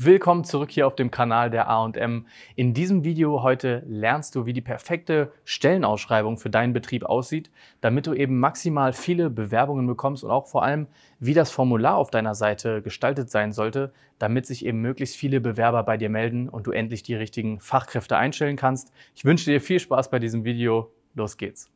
Willkommen zurück hier auf dem Kanal der A&M. In diesem Video heute lernst du, wie die perfekte Stellenausschreibung für deinen Betrieb aussieht, damit du eben maximal viele Bewerbungen bekommst und auch vor allem, wie das Formular auf deiner Seite gestaltet sein sollte, damit sich eben möglichst viele Bewerber bei dir melden und du endlich die richtigen Fachkräfte einstellen kannst. Ich wünsche dir viel Spaß bei diesem Video. Los geht's.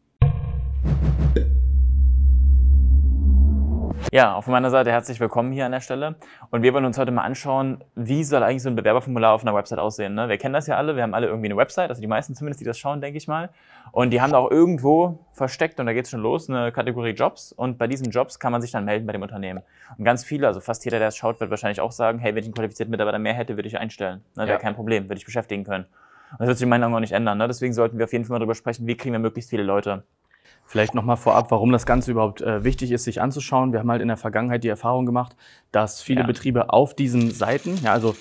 Ja, auf meiner Seite herzlich willkommen hier an der Stelle. Und wir wollen uns heute mal anschauen, wie soll eigentlich so ein Bewerberformular auf einer Website aussehen. Ne? Wir kennen das ja alle, wir haben alle irgendwie eine Website, also die meisten zumindest, die das schauen, denke ich mal. Und die haben da auch irgendwo versteckt, und da geht es schon los, eine Kategorie Jobs. Und bei diesen Jobs kann man sich dann melden bei dem Unternehmen. Und ganz viele, also fast jeder, der es schaut, wird wahrscheinlich auch sagen, hey, wenn ich einen qualifizierten Mitarbeiter mehr hätte, würde ich einstellen. Ne? Wäre ja. kein Problem, würde ich beschäftigen können. Und das wird sich in meinen Augen auch nicht ändern. Ne? Deswegen sollten wir auf jeden Fall mal darüber sprechen, wie kriegen wir möglichst viele Leute. Vielleicht nochmal vorab, warum das Ganze überhaupt äh, wichtig ist, sich anzuschauen. Wir haben halt in der Vergangenheit die Erfahrung gemacht, dass viele ja. Betriebe auf diesen Seiten, ja, also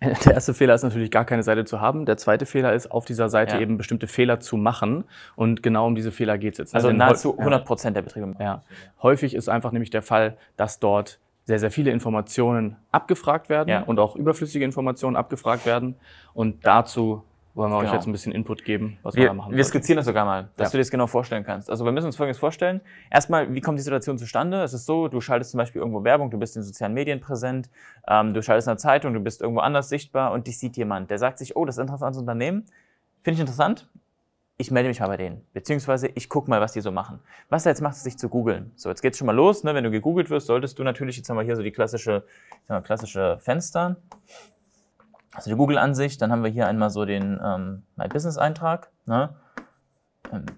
der erste Fehler ist natürlich gar keine Seite zu haben. Der zweite Fehler ist, auf dieser Seite ja. eben bestimmte Fehler zu machen. Und genau um diese Fehler geht es jetzt. Ne? Also nahezu 100 Prozent ja. der Betriebe. Ja. Häufig ist einfach nämlich der Fall, dass dort sehr, sehr viele Informationen abgefragt werden ja. und auch überflüssige Informationen abgefragt werden. Und dazu wollen wir genau. euch jetzt ein bisschen Input geben, was wir, wir da machen. Wir sollte. skizzieren das sogar mal, dass ja. du dir das genau vorstellen kannst. Also wir müssen uns Folgendes vorstellen. Erstmal, wie kommt die Situation zustande? Es ist so, du schaltest zum Beispiel irgendwo Werbung, du bist in sozialen Medien präsent, ähm, du schaltest eine Zeitung, du bist irgendwo anders sichtbar und dich sieht jemand, der sagt sich, oh, das ist ein interessantes Unternehmen, finde ich interessant, ich melde mich mal bei denen. Beziehungsweise ich gucke mal, was die so machen. Was jetzt macht, ist sich zu googeln. So, jetzt geht's schon mal los. Ne? Wenn du gegoogelt wirst, solltest du natürlich, jetzt haben wir hier so die klassische, mal, klassische Fenster also die Google-Ansicht, dann haben wir hier einmal so den ähm, My Business-Eintrag, ne?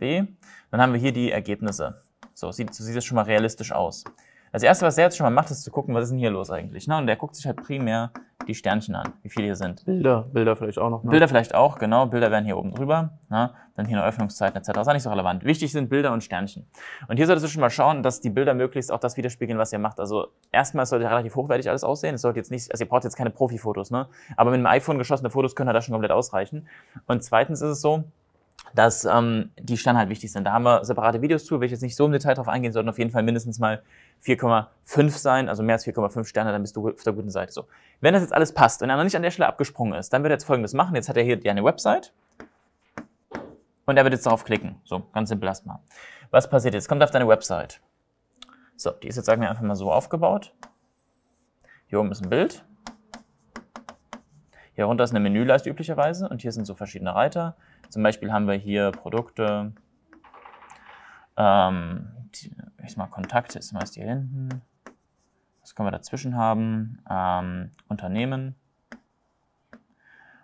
B. Dann haben wir hier die Ergebnisse. So sieht, so sieht das schon mal realistisch aus. Das erste, was er jetzt schon mal macht, ist zu gucken, was ist denn hier los eigentlich. Ne? Und der guckt sich halt primär die Sternchen an, wie viele hier sind. Bilder, Bilder vielleicht auch noch. Ne? Bilder vielleicht auch, genau. Bilder werden hier oben drüber. Ne? Dann hier eine Öffnungszeiten etc. Das ist auch nicht so relevant. Wichtig sind Bilder und Sternchen. Und hier solltest du schon mal schauen, dass die Bilder möglichst auch das widerspiegeln, was ihr macht. Also erstmal sollte relativ hochwertig alles aussehen. Es sollte jetzt nicht, also ihr braucht jetzt keine Profifotos, ne? Aber mit einem iPhone geschossene Fotos können halt das schon komplett ausreichen. Und zweitens ist es so, dass ähm, die Sterne halt wichtig sind. Da haben wir separate Videos zu, welche jetzt nicht so im Detail drauf eingehen, sollten auf jeden Fall mindestens mal 4,5 sein, also mehr als 4,5 Sterne, dann bist du auf der guten Seite. So, wenn das jetzt alles passt, und er noch nicht an der Stelle abgesprungen ist, dann wird er jetzt folgendes machen. Jetzt hat er hier eine Website und er wird jetzt darauf klicken. So, ganz simpel erstmal. Was passiert jetzt? Kommt auf deine Website. So, die ist jetzt, sagen wir einfach mal so aufgebaut. Hier oben ist ein Bild. Hier runter ist eine Menüleiste üblicherweise und hier sind so verschiedene Reiter. Zum Beispiel haben wir hier Produkte, ähm, die, ich mal Kontakte ist meist hier hinten. Was können wir dazwischen haben? Ähm, Unternehmen.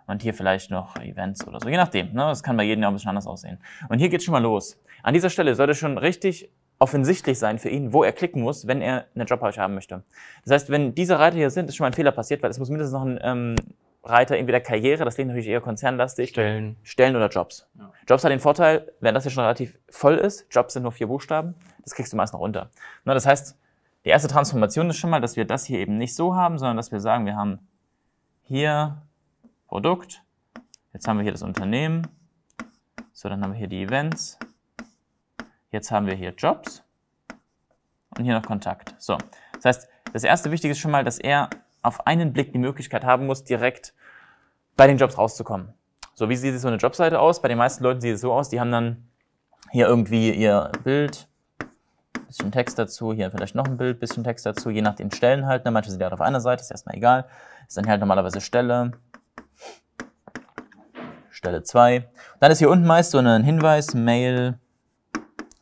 Und hier vielleicht noch Events oder so, je nachdem. Ne? Das kann bei jedem ja ein bisschen anders aussehen. Und hier geht es schon mal los. An dieser Stelle sollte schon richtig offensichtlich sein für ihn, wo er klicken muss, wenn er eine Jobpage haben möchte. Das heißt, wenn diese Reiter hier sind, ist schon mal ein Fehler passiert, weil es muss mindestens noch ein ähm, Reiter entweder Karriere, das liegt natürlich eher konzernlastig. Stellen. Stellen oder Jobs. Ja. Jobs hat den Vorteil, wenn das ja schon relativ voll ist, Jobs sind nur vier Buchstaben, das kriegst du meist noch runter. Na, das heißt, die erste Transformation ist schon mal, dass wir das hier eben nicht so haben, sondern dass wir sagen, wir haben hier Produkt, jetzt haben wir hier das Unternehmen, so, dann haben wir hier die Events, jetzt haben wir hier Jobs und hier noch Kontakt. So, das heißt, das erste Wichtige ist schon mal, dass er auf einen Blick die Möglichkeit haben muss, direkt bei den Jobs rauszukommen. So, wie sieht so eine Jobseite aus? Bei den meisten Leuten sieht es so aus, die haben dann hier irgendwie ihr Bild, bisschen Text dazu, hier vielleicht noch ein Bild, bisschen Text dazu, je nach den Stellen halt. Ne? Manche sind ja halt auf einer Seite, ist erstmal egal. Ist dann halt normalerweise Stelle, Stelle 2. Dann ist hier unten meist so ein Hinweis, Mail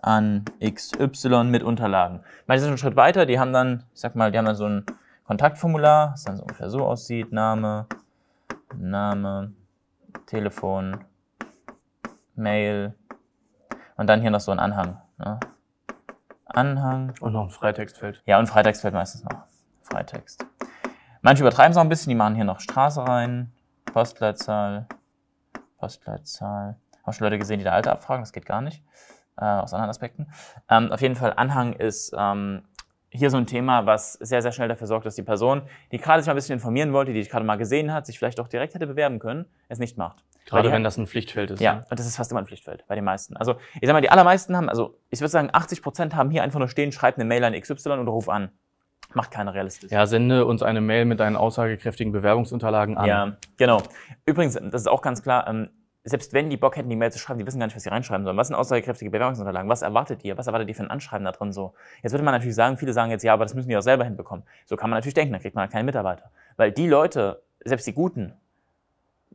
an XY mit Unterlagen. Manche sind schon einen Schritt weiter, die haben dann, ich sag mal, die haben dann so ein Kontaktformular, das dann so ungefähr so aussieht. Name, Name, Telefon, Mail und dann hier noch so ein Anhang. Ne? Anhang. Und noch ein Freitextfeld. Ja, und Freitextfeld meistens noch. Freitext. Manche übertreiben es auch ein bisschen, die machen hier noch Straße rein, Postleitzahl, Postleitzahl. Haben schon Leute gesehen, die da Alte abfragen, das geht gar nicht. Äh, aus anderen Aspekten. Ähm, auf jeden Fall, Anhang ist ähm, hier so ein Thema, was sehr, sehr schnell dafür sorgt, dass die Person, die gerade sich mal ein bisschen informieren wollte, die ich gerade mal gesehen hat, sich vielleicht auch direkt hätte bewerben können, es nicht macht. Gerade wenn das ein Pflichtfeld ist. Ja, ne? und das ist fast immer ein Pflichtfeld bei den meisten. Also ich sag mal, die allermeisten haben, also ich würde sagen, 80 Prozent haben hier einfach nur stehen, schreibt eine Mail an XY und ruf an. Macht keiner realistisch. Ja, sende uns eine Mail mit deinen aussagekräftigen Bewerbungsunterlagen an. Ja, genau. Übrigens, das ist auch ganz klar, ähm, selbst wenn die Bock hätten, die Mail zu schreiben, die wissen gar nicht, was sie reinschreiben sollen. Was sind aussagekräftige Bewerbungsunterlagen? Was erwartet ihr? Was erwartet ihr für ein Anschreiben da drin so? Jetzt würde man natürlich sagen, viele sagen jetzt, ja, aber das müssen die auch selber hinbekommen. So kann man natürlich denken, dann kriegt man halt keine Mitarbeiter. Weil die Leute, selbst die Guten,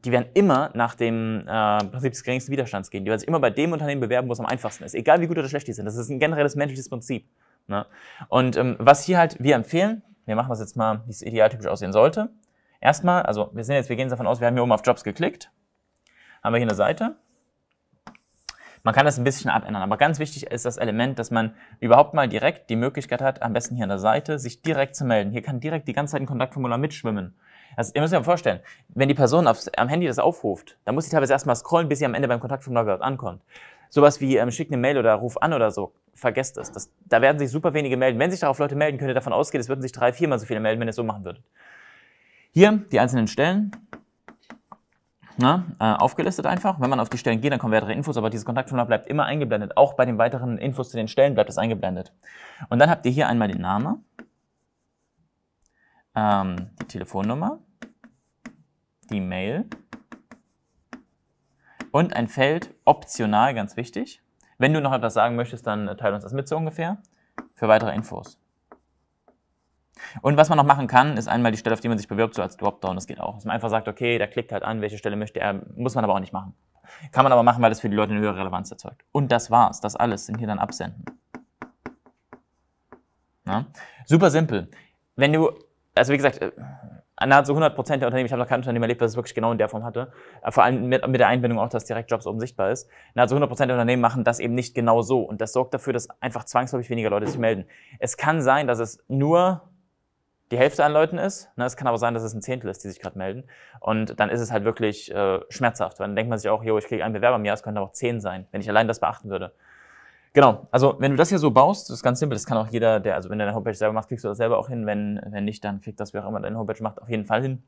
die werden immer nach dem äh, Prinzip des geringsten Widerstands gehen. Die werden sich immer bei dem Unternehmen bewerben, wo es am einfachsten ist. Egal wie gut oder schlecht die sind. Das ist ein generelles menschliches Prinzip. Ne? Und ähm, was hier halt wir empfehlen, wir machen das jetzt mal, wie es idealtypisch aussehen sollte. Erstmal, also wir sind jetzt, wir gehen davon aus, wir haben hier oben auf Jobs geklickt haben wir hier eine Seite. Man kann das ein bisschen abändern, aber ganz wichtig ist das Element, dass man überhaupt mal direkt die Möglichkeit hat, am besten hier an der Seite, sich direkt zu melden. Hier kann direkt die ganze Zeit ein Kontaktformular mitschwimmen. Also, ihr müsst euch mal vorstellen, wenn die Person aufs, am Handy das aufruft, dann muss sie teilweise erstmal scrollen, bis sie am Ende beim Kontaktformular überhaupt ankommt. Sowas wie ähm, schick eine Mail oder ruf an oder so, vergesst es. Das, da werden sich super wenige melden. Wenn sich darauf Leute melden, könnt ihr davon ausgehen, es würden sich drei, viermal so viele melden, wenn ihr es so machen würdet. Hier die einzelnen Stellen na, ne? äh, aufgelistet einfach. Wenn man auf die Stellen geht, dann kommen weitere Infos, aber dieses Kontaktformular bleibt immer eingeblendet. Auch bei den weiteren Infos zu den Stellen bleibt es eingeblendet. Und dann habt ihr hier einmal den Namen, ähm, die Telefonnummer, die Mail und ein Feld optional, ganz wichtig. Wenn du noch etwas sagen möchtest, dann teile uns das mit so ungefähr für weitere Infos. Und was man noch machen kann, ist einmal die Stelle, auf die man sich bewirbt, so als Dropdown. Das geht auch. Dass man einfach sagt, okay, der klickt halt an, welche Stelle möchte er, muss man aber auch nicht machen. Kann man aber machen, weil das für die Leute eine höhere Relevanz erzeugt. Und das war's. Das alles sind hier dann Absenden. Na? Super simpel. Wenn du, also wie gesagt, äh, nahezu 100 der Unternehmen, ich habe noch kein Unternehmen erlebt, das es wirklich genau in der Form hatte, äh, vor allem mit, mit der Einbindung auch, dass Direktjobs oben sichtbar ist, nahezu 100 der Unternehmen machen das eben nicht genau so. Und das sorgt dafür, dass einfach zwangsläufig weniger Leute sich melden. Es kann sein, dass es nur die Hälfte an Leuten ist. Ne? Es kann aber sein, dass es ein Zehntel ist, die sich gerade melden. Und dann ist es halt wirklich äh, schmerzhaft. Weil dann denkt man sich auch, jo, ich kriege einen Bewerber im Jahr, es könnten aber auch zehn sein, wenn ich allein das beachten würde. Genau, also wenn du das hier so baust, das ist ganz simpel, das kann auch jeder, der, also wenn du deine Homepage selber machst, kriegst du das selber auch hin. Wenn, wenn nicht, dann kriegt das, wer auch immer deine Homepage macht, auf jeden Fall hin.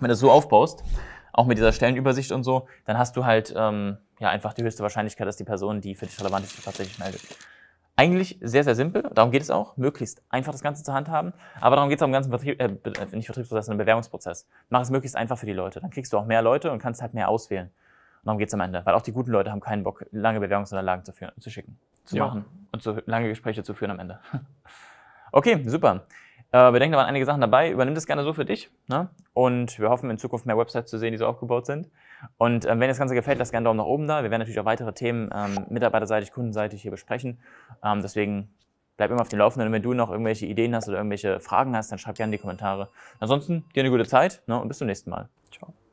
Wenn du das so aufbaust, auch mit dieser Stellenübersicht und so, dann hast du halt ähm, ja einfach die höchste Wahrscheinlichkeit, dass die Person, die für dich relevant ist, tatsächlich meldet. Eigentlich sehr, sehr simpel, darum geht es auch, möglichst einfach das Ganze zu handhaben, aber darum geht es auch im ganzen Vertrieb, äh, äh, nicht Vertriebsprozess, sondern Bewerbungsprozess. Mach es möglichst einfach für die Leute, dann kriegst du auch mehr Leute und kannst halt mehr auswählen. Und darum geht es am Ende, weil auch die guten Leute haben keinen Bock, lange Bewerbungsunterlagen zu, führen, zu schicken, zu ja. machen und so lange Gespräche zu führen am Ende. Okay, super. Äh, wir denken, da waren einige Sachen dabei. Übernimm das gerne so für dich. Ne? Und wir hoffen, in Zukunft mehr Websites zu sehen, die so aufgebaut sind. Und ähm, wenn dir das Ganze gefällt, lass gerne einen Daumen nach oben da. Wir werden natürlich auch weitere Themen ähm, mitarbeiterseitig, kundenseitig hier besprechen. Ähm, deswegen bleib immer auf dem Laufenden. Und wenn du noch irgendwelche Ideen hast oder irgendwelche Fragen hast, dann schreib gerne in die Kommentare. Ansonsten dir eine gute Zeit ne? und bis zum nächsten Mal. Ciao.